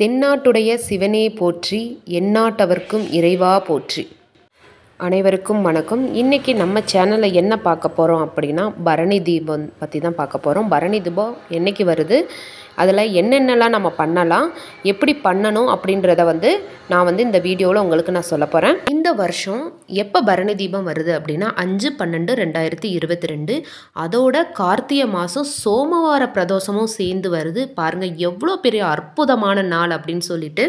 தென்னாட்டுடைய சிவனே போற்றி எந்நாட்டவர்க்கும் இறைவா போற்றி அனைவருக்கும் வணக்கம் இன்றைக்கி நம்ம சேனலில் என்ன பார்க்க போகிறோம் அப்படின்னா பரணி தீபம் பற்றி தான் பார்க்க போகிறோம் பரணி தீபம் என்றைக்கு வருது அதில் என்னென்னலாம் நம்ம பண்ணலாம் எப்படி பண்ணணும் அப்படின்றத வந்து நான் வந்து இந்த வீடியோவில் உங்களுக்கு நான் சொல்ல போகிறேன் இந்த வருஷம் எப்போ பரணி தீபம் வருது அப்படின்னா அஞ்சு பன்னெண்டு ரெண்டாயிரத்தி இருபத்தி ரெண்டு அதோட கார்த்திகை மாதம் சோமவார பிரதோஷமும் சேர்ந்து வருது பாருங்கள் எவ்வளோ பெரிய அற்புதமான நாள் அப்படின்னு சொல்லிட்டு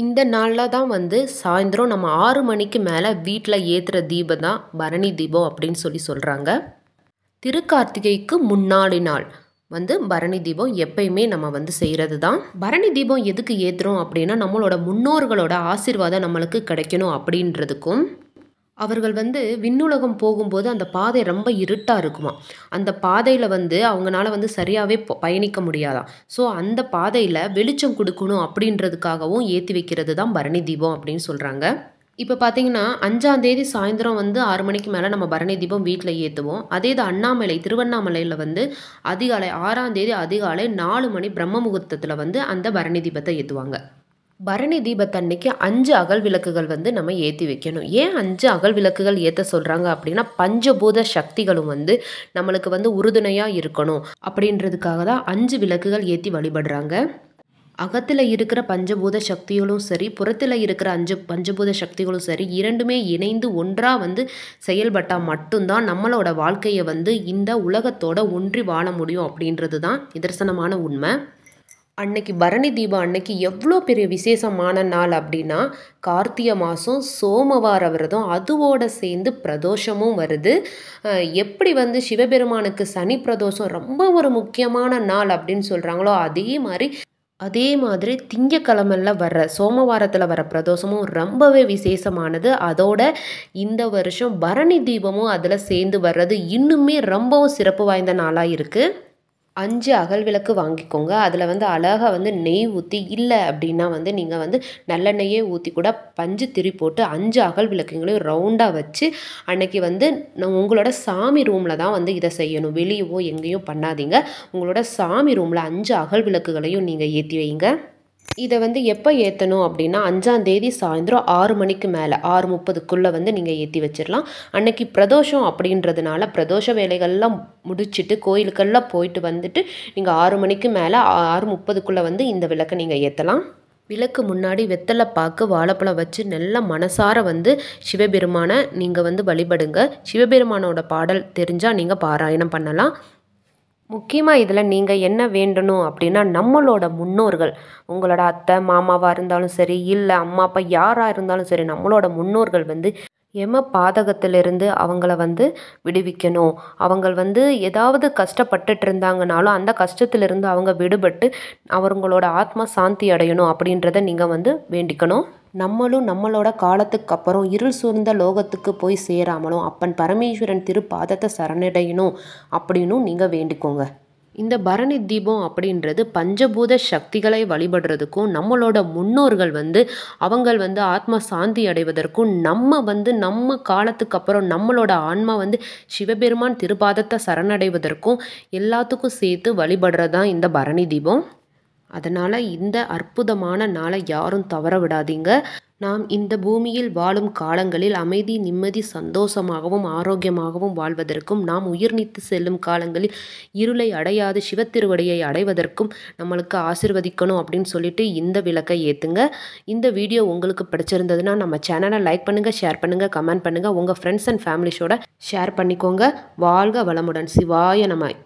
இந்த நாளில் தான் வந்து சாயந்தரம் நம்ம ஆறு மணிக்கு மேலே வீட்டில் ஏற்றுற தீபம் தான் பரணி தீபம் அப்படின்னு சொல்லி சொல்கிறாங்க திருக்கார்த்திகைக்கு முன்னாடி நாள் வந்து பரணி தீபம் எப்பயுமே நம்ம வந்து செய்கிறது தான் பரணி தீபம் எதுக்கு ஏற்றுறோம் அப்படின்னா நம்மளோட முன்னோர்களோட ஆசிர்வாதம் நம்மளுக்கு கிடைக்கணும் அப்படின்றதுக்கும் அவர்கள் வந்து விண்ணுலகம் போகும்போது அந்த பாதை ரொம்ப இருட்டாக இருக்குமா அந்த பாதையில் வந்து அவங்களால வந்து சரியாகவே பயணிக்க முடியாதாம் ஸோ அந்த பாதையில் வெளிச்சம் கொடுக்கணும் அப்படின்றதுக்காகவும் ஏற்றி வைக்கிறது தான் பரணி தீபம் அப்படின்னு சொல்கிறாங்க இப்போ பார்த்தீங்கன்னா அஞ்சாந்தேதி சாயந்தரம் வந்து ஆறு மணிக்கு மேலே நம்ம பரணி தீபம் வீட்டில் ஏற்றுவோம் அதே இது அண்ணாமலை திருவண்ணாமலையில் வந்து அதிகாலை ஆறாந்தேதி அதிகாலை நாலு மணி பிரம்ம முகூர்த்தத்தில் வந்து அந்த பரணி தீபத்தை ஏற்றுவாங்க பரணி தீபத்தன்னைக்கு அஞ்சு அகல் விளக்குகள் வந்து நம்ம ஏற்றி வைக்கணும் ஏன் அஞ்சு அகல் விளக்குகள் ஏற்ற சொல்கிறாங்க அப்படின்னா பஞ்சபூத சக்திகளும் வந்து நம்மளுக்கு வந்து உறுதுணையாக இருக்கணும் அப்படின்றதுக்காக தான் அஞ்சு விளக்குகள் ஏற்றி வழிபடுறாங்க அகத்தில் இருக்கிற பஞ்சபூத சக்திகளும் சரி புறத்தில் இருக்கிற அஞ்சு பஞ்சபூத சக்திகளும் சரி இரண்டுமே இணைந்து ஒன்றாக வந்து செயல்பட்டால் மட்டும்தான் நம்மளோட வாழ்க்கையை வந்து இந்த உலகத்தோட ஒன்றி வாழ முடியும் அப்படின்றது தான் நிதர்சனமான உண்மை அன்னைக்கு பரணி தீபம் அன்னைக்கு எவ்வளோ பெரிய விசேஷமான நாள் அப்படின்னா கார்த்திகை மாதம் சோமவார விரதம் அதுவோடு சேர்ந்து பிரதோஷமும் வருது எப்படி வந்து சிவபெருமானுக்கு சனி பிரதோஷம் ரொம்ப ஒரு முக்கியமான நாள் அப்படின்னு சொல்கிறாங்களோ அதே மாதிரி அதே மாதிரி திங்கக்கிழமையில் வர்ற சோமவாரத்தில் வர பிரதோஷமும் ரொம்பவே விசேஷமானது அதோட இந்த வருஷம் பரணி தீபமும் அதில் சேர்ந்து வர்றது இன்னுமே ரொம்பவும் சிறப்பு வாய்ந்த நாளாக இருக்குது அஞ்சு அகல் விளக்கு வாங்கிக்கோங்க அதில் வந்து அழகாக வந்து நெய் ஊற்றி இல்லை அப்படின்னா வந்து நீங்கள் வந்து நல்லெண்ணெயே ஊற்றி கூட பஞ்சு திரி போட்டு அஞ்சு அகல் விளக்குங்களையும் ரவுண்டாக வச்சு அன்னைக்கு வந்து உங்களோட சாமி ரூமில் தான் வந்து இதை செய்யணும் வெளியவோ எங்கேயும் பண்ணாதீங்க உங்களோட சாமி ரூமில் அஞ்சு அகல் விளக்குகளையும் நீங்கள் ஏற்றி வைங்க இதை வந்து எப்போ ஏற்றணும் அப்படின்னா அஞ்சாந்தேதி சாயந்தரம் ஆறு மணிக்கு மேலே ஆறு முப்பதுக்குள்ளே வந்து நீங்கள் ஏற்றி வச்சிடலாம் அன்னைக்கு பிரதோஷம் அப்படின்றதுனால பிரதோஷ வேலைகள்லாம் முடிச்சுட்டு கோயிலுக்கெல்லாம் போயிட்டு வந்துட்டு நீங்கள் ஆறு மணிக்கு மேலே ஆறு முப்பதுக்குள்ளே வந்து இந்த விளக்கை நீங்கள் ஏற்றலாம் விளக்கு முன்னாடி வெத்தலை பார்க்க வாழைப்பழம் வச்சு நல்லா மனசார வந்து சிவபெருமானை நீங்கள் வந்து வழிபடுங்க சிவபெருமானோட பாடல் தெரிஞ்சால் நீங்கள் பாராயணம் பண்ணலாம் முக்கியமாக இதில் நீங்கள் என்ன வேண்டணும் அப்படின்னா நம்மளோட முன்னோர்கள் உங்களோட அத்தை மாமாவாக இருந்தாலும் சரி இல்லை அம்மா அப்பா யாராக இருந்தாலும் சரி நம்மளோட முன்னோர்கள் வந்து எம பாதகத்திலிருந்து அவங்கள வந்து விடுவிக்கணும் அவங்க வந்து ஏதாவது கஷ்டப்பட்டுட்டு இருந்தாங்கனாலும் அந்த கஷ்டத்திலிருந்து அவங்க விடுபட்டு அவங்களோட ஆத்மா சாந்தி அடையணும் அப்படின்றத நீங்கள் வந்து வேண்டிக்கணும் நம்மளும் நம்மளோட காலத்துக்கு அப்புறம் இருள் சூழ்ந்த லோகத்துக்கு போய் சேராமலும் அப்பன் பரமேஸ்வரன் திருப்பாதத்தை சரணடையணும் அப்படின்னும் நீங்கள் வேண்டிக்கோங்க இந்த பரணி தீபம் அப்படின்றது பஞ்சபூத சக்திகளை வழிபடுறதுக்கும் நம்மளோட முன்னோர்கள் வந்து அவங்கள் வந்து ஆத்ம சாந்தி அடைவதற்கும் நம்ம வந்து நம்ம காலத்துக்கு அப்புறம் நம்மளோட ஆன்மா வந்து சிவபெருமான் திருபாதத்தை சரணடைவதற்கும் எல்லாத்துக்கும் சேர்த்து வழிபடுறதான் இந்த பரணி தீபம் அதனால் இந்த அற்புதமான நாளை யாரும் தவற விடாதீங்க நாம் இந்த பூமியில் வாழும் காலங்களில் அமைதி நிம்மதி சந்தோஷமாகவும் ஆரோக்கியமாகவும் வாழ்வதற்கும் நாம் உயிர் நீத்து செல்லும் காலங்களில் இருளை அடையாது சிவத்திருவடியை அடைவதற்கும் நம்மளுக்கு ஆசிர்வதிக்கணும் அப்படின்னு சொல்லிட்டு இந்த விளக்கை ஏற்றுங்க இந்த வீடியோ உங்களுக்கு பிடிச்சிருந்ததுன்னா நம்ம சேனலை லைக் பண்ணுங்கள் ஷேர் பண்ணுங்கள் கமெண்ட் பண்ணுங்கள் உங்கள் ஃப்ரெண்ட்ஸ் அண்ட் ஃபேமிலிஸோட ஷேர் பண்ணிக்கோங்க வாழ்க வளமுடன் சிவாய நம்ம